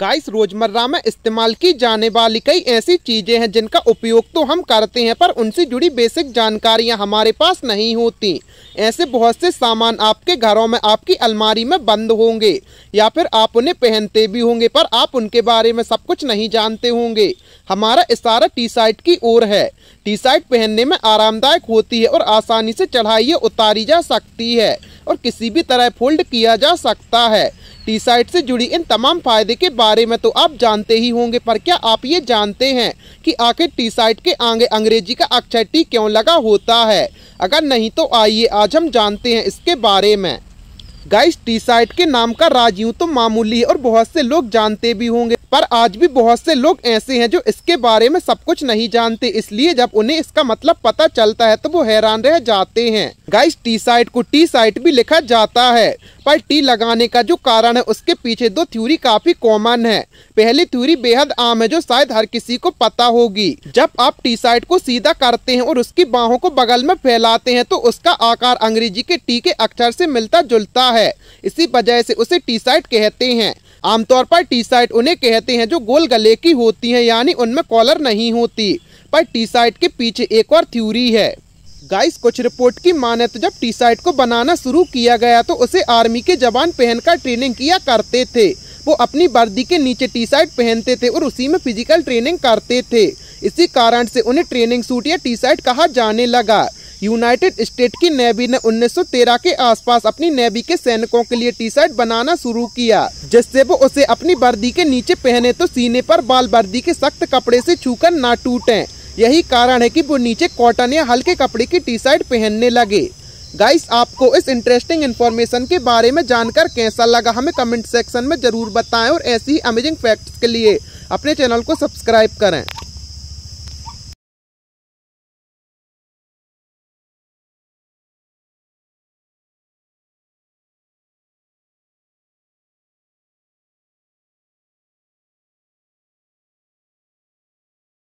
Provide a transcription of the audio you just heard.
guys रोजमर्रा में इस्तेमाल की जाने वाली कई ऐसी चीजें हैं जिनका उपयोग तो हम करते हैं पर उनसे जुड़ी बेसिक जानकारियां हमारे पास नहीं होती ऐसे बहुत से सामान आपके घरों में आपकी अलमारी में बंद होंगे या फिर आप उन्हें पहनते भी होंगे पर आप उनके बारे में सब कुछ नहीं जानते होंगे हमारा इशारा टी शर्ट की ओर है टी शर्ट पहनने में आरामदायक होती है और आसानी से चढ़ाई उतारी जा सकती है और किसी भी तरह फोल्ड किया जा सकता है टी साइट से जुड़ी इन तमाम फायदे के बारे में तो आप जानते ही होंगे पर क्या आप ये जानते हैं कि आखिर टी साइट के आगे अंग्रेजी का अक्षर टी क्यों लगा होता है अगर नहीं तो आइए आज हम जानते हैं इसके बारे में गाइस टी साइट के नाम का राज यूँ तो मामूली है और बहुत से लोग जानते भी होंगे पर आज भी बहुत से लोग ऐसे हैं जो इसके बारे में सब कुछ नहीं जानते इसलिए जब उन्हें इसका मतलब पता चलता है तो वो हैरान रह जाते हैं गाइस टी साइट को टी साइट भी लिखा जाता है पर टी लगाने का जो कारण है उसके पीछे दो थ्यूरी काफी कॉमन है पहली थ्यूरी बेहद आम है जो शायद हर किसी को पता होगी जब आप टी साइट को सीधा करते हैं और उसकी बाहों को बगल में फैलाते हैं तो उसका आकार अंग्रेजी के टी के अक्षर से मिलता जुलता है इसी वजह से उसे टी साइट कहते हैं आमतौर पर टी शर्ट उन्हें कहते हैं जो गोल गले की होती हैं यानी उनमें कॉलर नहीं होती पर टी शर्ट के पीछे एक और थ्यूरी है गाइस कुछ रिपोर्ट की माने तो जब टी शर्ट को बनाना शुरू किया गया तो उसे आर्मी के जवान पहनकर ट्रेनिंग किया करते थे वो अपनी वर्दी के नीचे टी शर्ट पहनते थे और उसी में फिजिकल ट्रेनिंग करते थे इसी कारण से उन्हें ट्रेनिंग सूट या टी शर्ट कहा जाने लगा यूनाइटेड स्टेट की नेवी ने 1913 के आसपास अपनी नेवी के सैनिकों के लिए टी शर्ट बनाना शुरू किया जिससे वो उसे अपनी वर्दी के नीचे पहने तो सीने पर बाल वर्दी के सख्त कपड़े से छूकर ना टूटें यही कारण है कि वो नीचे कॉटन या हल्के कपड़े की टी शर्ट पहनने लगे गाइस आपको इस इंटरेस्टिंग इन्फॉर्मेशन के बारे में जानकर कैसा लगा हमें कमेंट सेक्शन में जरूर बताएं और ऐसी ही अमेजिंग फैक्ट्स के लिए अपने चैनल को सब्सक्राइब करें